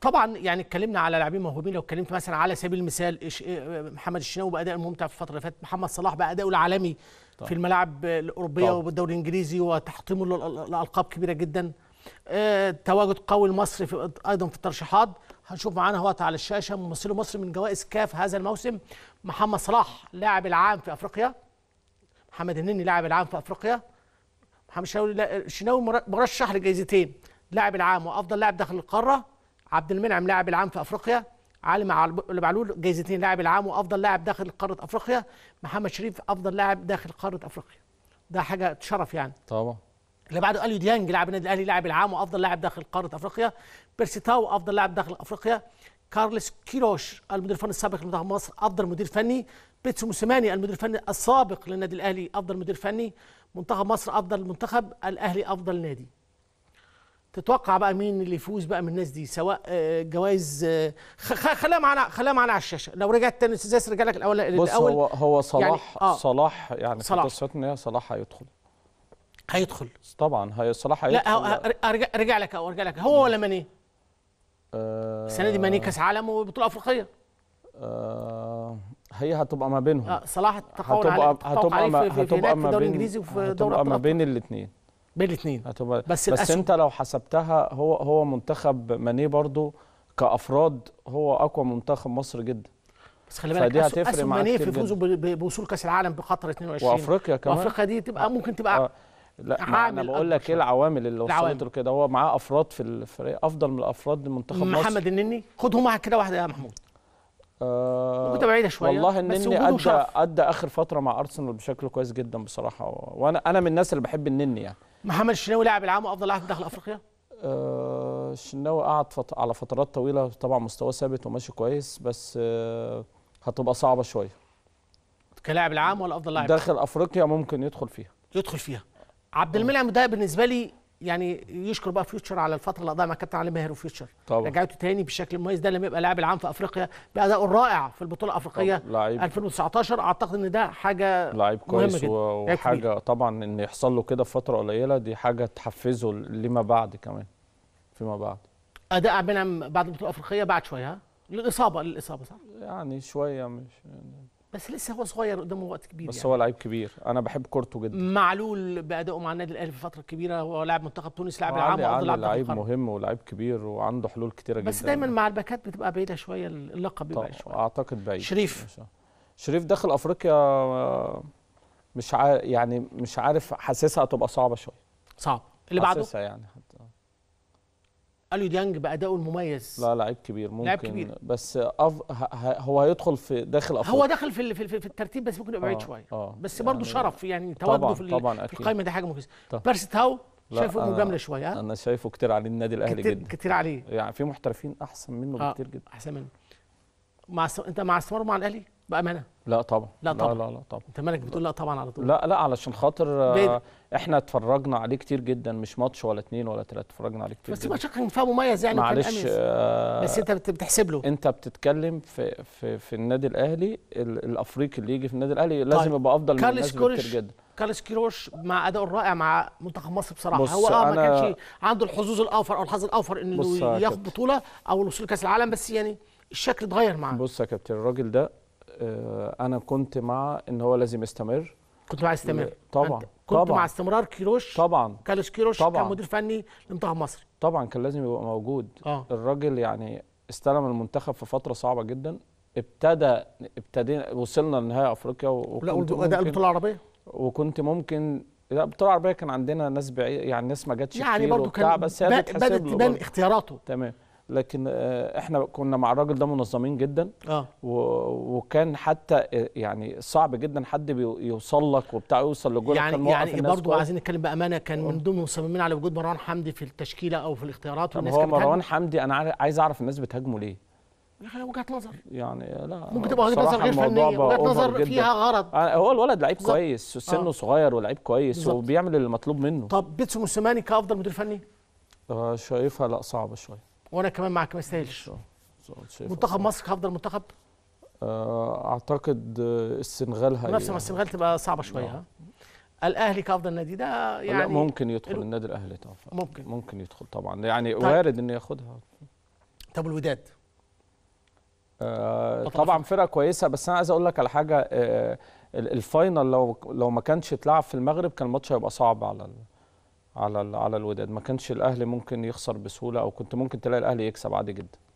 طبعا يعني اتكلمنا على لاعبين موهوبين لو اتكلمت مثلا على سبيل المثال إيه، محمد الشناوي باداء ممتع في الفتره اللي فاتت محمد صلاح بادائه العالمي طبعا. في الملاعب الاوروبيه والدوري الانجليزي وتحطيمه لالقاب كبيره جدا آه، تواجد قوي لمصر في ايضا في الترشيحات هنشوف معانا هو على الشاشه ممثل مصر من جوائز كاف هذا الموسم محمد صلاح لاعب العام في افريقيا محمد النني لاعب العام في افريقيا محمد الشناوي مرشح لجائزتين لاعب العام وافضل لاعب داخل القاره عبد المنعم لاعب العام في افريقيا علي معلول جايزتين لاعب العام وافضل لاعب داخل قاره افريقيا محمد شريف افضل لاعب داخل قاره افريقيا ده حاجه شرف يعني طبعا اللي بعده اليو ديانج لاعب النادي الاهلي لاعب العام وافضل لاعب داخل قاره افريقيا بيرسيتاو افضل لاعب داخل افريقيا كارلس كيروش المدير الفني السابق لمنتخب مصر افضل مدير فني بيتسو موسيماني المدير الفني السابق للنادي الاهلي افضل مدير فني منتخب مصر افضل منتخب الاهلي افضل نادي تتوقع بقى مين اللي يفوز بقى من الناس دي سواء آه، جوائز آه، خليها معانا خليها معانا على الشاشه لو رجعت تاني استاذ ياسر رجع لك الاول بص الأول هو هو يعني، صلاح يعني آه صلاح يعني صلاح في ان هي صلاح هيدخل هيدخل طبعا هي صلاح هيدخل لا ارجع رجع لك او ارجع لك هو ولا ماني؟ آه السنه دي ماني كاس عالم وبطوله افريقيه آه هي هتبقى ما بينهم آه صلاح تقول هتبقى هتبقى, هتبقى, هتبقى, هتبقى ما بين هتبقى ما بين الاثنين بين الاثنين بس, بس الأسوأ. انت لو حسبتها هو هو منتخب ماني برضو كافراد هو اقوى منتخب مصر جدا بس خلي بالك فدي هتفرق معاك ماني في فوزه بوصول كاس العالم بقطر 22 وافريقيا كمان وافريقيا دي تبقى آه. ممكن تبقى آه. لا ما انا بقول لك ايه العوامل اللي وصلت له كده هو معاه افراد في الفريق افضل من الافراد منتخب مصر محمد النني خدهم معاك كده واحده يا محمود آه ممكن بعيده شويه والله النني ادى ادى اخر فتره مع ارسنال بشكل كويس جدا بصراحه وانا انا من الناس اللي بحب النني يعني محمد الشناوي لاعب العام وافضل لاعب داخل افريقيا آه، الشناوي آه قعد فت... على فترات طويله طبعا مستواه ثابت وماشي كويس بس آه هتبقى صعبه شويه كلاعب العام ولا افضل لاعب داخل افريقيا ممكن يدخل فيها يدخل فيها عبد المنعم ده بالنسبه لي يعني يشكر بقى فيوتشر على الفتره اللي قضاها مع كابتن علي ماهر وفيوتشر رجعته تاني بشكل مميز ده لما يبقى لاعب العام في افريقيا باداء الرائع في البطوله الافريقيه 2019 اعتقد ان ده حاجه لعيب كويس وحاجه كبير. طبعا ان يحصل له كده في فتره قليله دي حاجه تحفزه لما بعد كمان فيما بعد اداء بنعم بعد البطوله الافريقيه بعد شويه ها الاصابه الاصابه صح يعني شويه مش يعني بس لسه هو صغير قدامه وقت كبير بس يعني. هو لعيب كبير انا بحب كورته جدا معلول بادائه مع النادي الاهلي في فتره كبيره هو لاعب منتخب تونس لاعب العام وافضل لاعب لعيب مهم ولاعب كبير وعنده حلول كتيره جدا بس دايما مع الباكات بتبقى بعيده شويه اللقب بيبقى شويه اعتقد بعيد شريف شريف داخل افريقيا آه، مش عارف يعني مش عارف حاسسها هتبقى صعبه شويه صعب اللي بعده يعني اليو ديانج بادائه المميز لا لعيب كبير ممكن لعيب كبير. بس أف... ه... هو هيدخل في داخل افريقيا هو داخل في في, في الترتيب بس ممكن يبقى بعيد آه، شويه آه، بس يعني برضه شرف يعني تواجده في, في القائمه دي حاجه مميزه بيرس تاو شايفه مجامله شويه انا شايفه كتير عليه النادي الاهلي كتير جدا كتير عليه يعني في محترفين احسن منه آه بكتير جدا احسن منه مع س... انت مع استمرار مع الاهلي بامانه لا طبعا لا طبعا لا لا, طبعا انت مالك بتقول لا طبعا على طول لا لا علشان خاطر آه، احنا اتفرجنا عليه كتير جدا مش ماتش ولا اتنين ولا تلاته اتفرجنا عليه كتير بس ما كان فيها مميز يعني معلش آه بس انت بتحسب له انت بتتكلم في في في النادي الاهلي الافريقي اللي يجي في النادي الاهلي لازم طيب. يبقى افضل من الناس كتير جدا كارلس كيروش مع اداؤه الرائع مع منتخب مصر بصراحه بص هو اه ما كانش عنده الحظوظ الاوفر او الحظ الاوفر انه ياخد بطوله او الوصول لكاس العالم بس يعني الشكل اتغير معاه بص يا كابتن الراجل ده آه، انا كنت مع ان هو لازم يستمر كنت مع استمرار طبعا كنت طبعا مع استمرار كيروش طبعا كالوس كيروش طبعا كان مدير فني لمنتخب مصر طبعا كان لازم يبقى موجود آه. الراجل يعني استلم المنتخب في فتره صعبه جدا ابتدى ابتدينا وصلنا لنهائي افريقيا وكنت لا اداء البطوله العربيه وكنت ممكن لا البطوله العربيه كان عندنا ناس بعيد يعني ناس ما جاتش يعني برضو كان بس هي بدات تبان اختياراته تمام لكن آه، احنا كنا مع الراجل ده منظمين جدا آه. وكان حتى آه، يعني صعب جدا حد يوصل لك وبتاع يوصل لجولك يعني يعني برضه عايزين نتكلم بامانه كان من آه. ضمن المصممين على وجود مروان حمدي في التشكيله او في الاختيارات والناس هو مروان حمدي انا عايز اعرف الناس بتهاجمه ليه وجهه نظر يعني لا ممكن تبقى وجهه نظر غير فنيه وجهه نظر فيها غرض هو الولد لعيب كويس سنه آه. صغير ولعيب كويس بالزبط. وبيعمل اللي مطلوب منه طب بيتسو موسيماني كافضل مدير فني شايفها لا صعبه شويه وانا كمان معاك ما يستاهلش منتخب مصر هفضل منتخب آه، اعتقد آه، السنغال هي نفس ما السنغال تبقى صعبه شويه نعم. الاهلي كافضل نادي ده يعني لا ممكن يدخل النادي الاهلي طبعا ممكن ممكن يدخل طبعا يعني طيب. وارد انه ياخدها طب الوداد آه طبعا فرقه كويسه بس انا عايز اقول لك على حاجه آه الفاينل لو لو ما كانش اتلعب في المغرب كان الماتش هيبقى صعب على ال... على على الوداد ما كانش الاهلي ممكن يخسر بسهوله او كنت ممكن تلاقي الاهلي يكسب عادي جدا